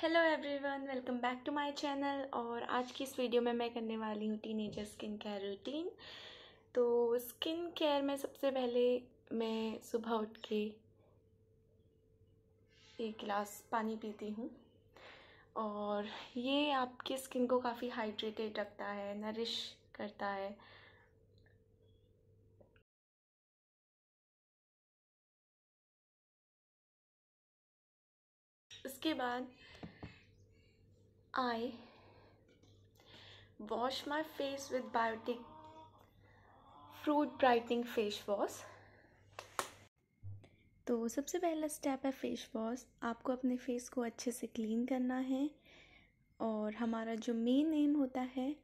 hello everyone welcome back to my channel और आज की इस वीडियो में मैं करने वाली हूँ टीनेजर स्किन केयर रूटीन तो स्किन केयर में सबसे पहले मैं सुबह उठ के एक गिलास पानी पीती हूँ और ये आपकी स्किन को काफ़ी हाइड्रेटेड रखता है नरिश करता है उसके बाद I wash my face with biotic fruit brightening face wash तो सबसे पहला स्टेप है फेस वॉश आपको अपने फेस को अच्छे से क्लीन करना है और हमारा जो मेन एम होता है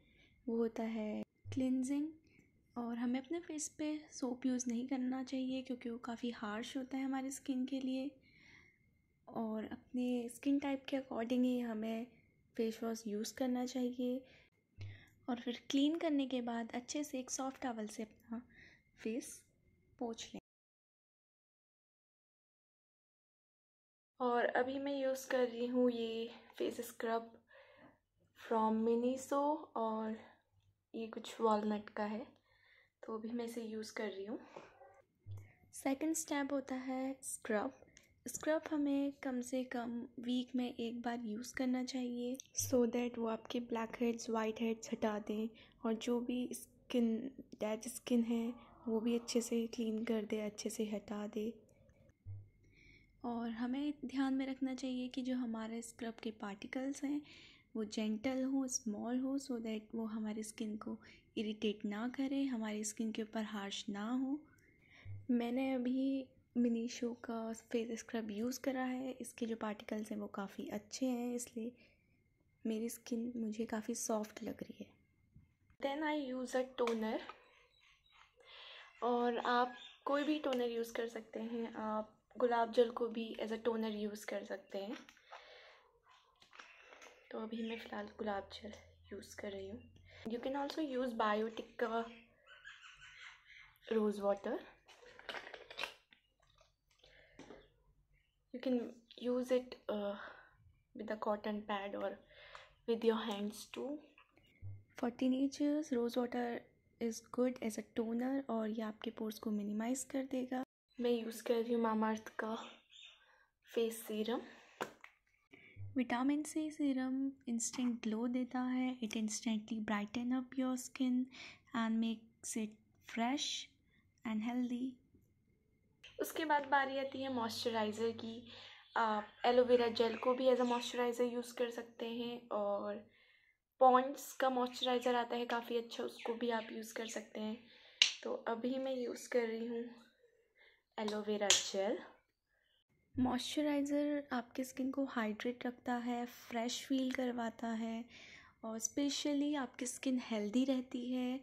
वो होता है क्लिनजिंग और हमें अपने फेस पे सोप यूज़ नहीं करना चाहिए क्योंकि वो काफ़ी हार्श होता है हमारी स्किन के लिए और अपने स्किन टाइप के अकॉर्डिंग ही हमें फेस वॉश यूज़ करना चाहिए और फिर क्लीन करने के बाद अच्छे से एक सॉफ्ट टॉवल से अपना फेस पोछ लें और अभी मैं यूज़ कर रही हूँ ये फेस स्क्रब फ्रॉम मिनीसो और ये कुछ वॉलनट का है तो अभी मैं इसे यूज़ कर रही हूँ सेकंड स्टेप होता है स्क्रब स्क्रब हमें कम से कम वीक में एक बार यूज़ करना चाहिए सो so दैट वो आपके ब्लैक हेड्स वाइट हेड्स हटा दें और जो भी स्किन डेड स्किन है वो भी अच्छे से क्लीन कर दे अच्छे से हटा दे और हमें ध्यान में रखना चाहिए कि जो हमारे स्क्रब के पार्टिकल्स हैं वो जेंटल हो स्मॉल हो सो so दैट वो हमारी स्किन को इरिटेट ना करे हमारी स्किन के ऊपर हार्श ना हो मैंने अभी मिनीशो का फेस स्क्रब यूज़ करा है इसके जो पार्टिकल्स हैं वो काफ़ी अच्छे हैं इसलिए मेरी स्किन मुझे काफ़ी सॉफ्ट लग रही है then I use a toner और आप कोई भी टोनर यूज़ कर सकते हैं आप गुलाब जल को भी एज अ टोनर यूज़ कर सकते हैं तो अभी मैं फ़िलहाल गुलाब जल यूज़ कर रही हूँ you can also use Biotique का rose water you can use it with a a pad और with your hands to too for teenagers rose water is good as a toner और ये आपके पोर्स को minimise कर देगा मैं use कर रही हूँ मामा अर्थ का face serum vitamin C serum instant glow देता है it instantly brighten up your skin and makes it fresh and healthy उसके बाद बारी आती है मॉइस्चराइज़र की आप एलोवेरा जेल को भी एज अ मॉइस्चराइज़र यूज़ कर सकते हैं और पॉइंट्स का मॉइस्चराइज़र आता है काफ़ी अच्छा उसको भी आप यूज़ कर सकते हैं तो अभी मैं यूज़ कर रही हूँ एलोवेरा जेल मॉइस्चराइज़र आपके स्किन को हाइड्रेट रखता है फ्रेश फील करवाता है और स्पेशली आपकी स्किन हेल्दी रहती है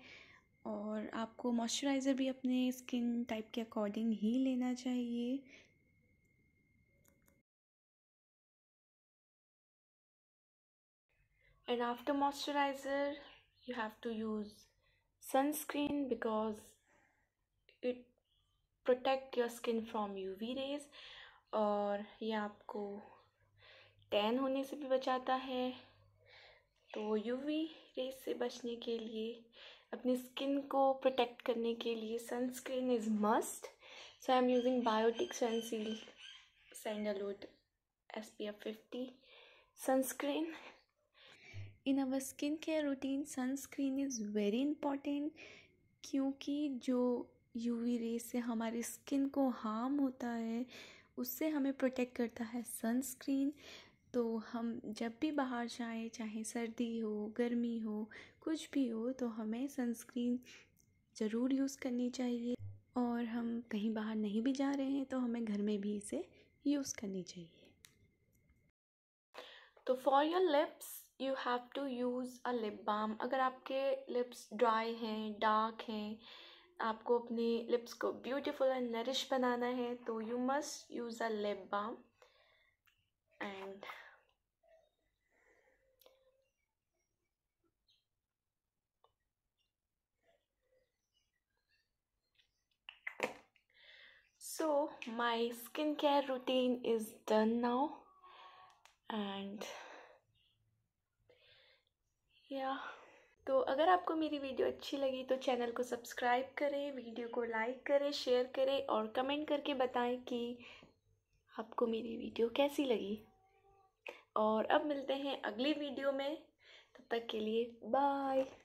और आपको मॉइस्चराइज़र भी अपने स्किन टाइप के अकॉर्डिंग ही लेना चाहिए and after moisturiser you have to use sunscreen because it protect your skin from U V rays और यह आपको टैन होने से भी बचाता है तो यू वी रेज से बचने के लिए अपनी स्किन को प्रोटेक्ट करने के लिए sunscreen is must so I am using Biotique sunseal sandalwood S P F fifty sunscreen in our skin care routine sunscreen is very important क्योंकि जो यू वी रे से हमारी स्किन को हार्म होता है उससे हमें प्रोटेक्ट करता है सनस्क्रीन तो हम जब भी बाहर जाएं चाहे सर्दी हो गर्मी हो कुछ भी हो तो हमें सनस्क्रीन ज़रूर यूज़ करनी चाहिए और हम कहीं बाहर नहीं भी जा रहे हैं तो हमें घर में भी इसे यूज़ करनी चाहिए तो for your lips you have to use a lip balm अगर आपके लिप्स ड्राई हैं डार्क हैं आपको अपने लिप्स को ब्यूटीफुल एंड नरिश बनाना है तो you must use a lip balm and so my skincare routine is done now and yeah तो अगर आपको मेरी वीडियो अच्छी लगी तो चैनल को सब्सक्राइब करें वीडियो को लाइक करें शेयर करें और कमेंट करके बताएं कि आपको मेरी वीडियो कैसी लगी और अब मिलते हैं अगली वीडियो में तब तक के लिए बाय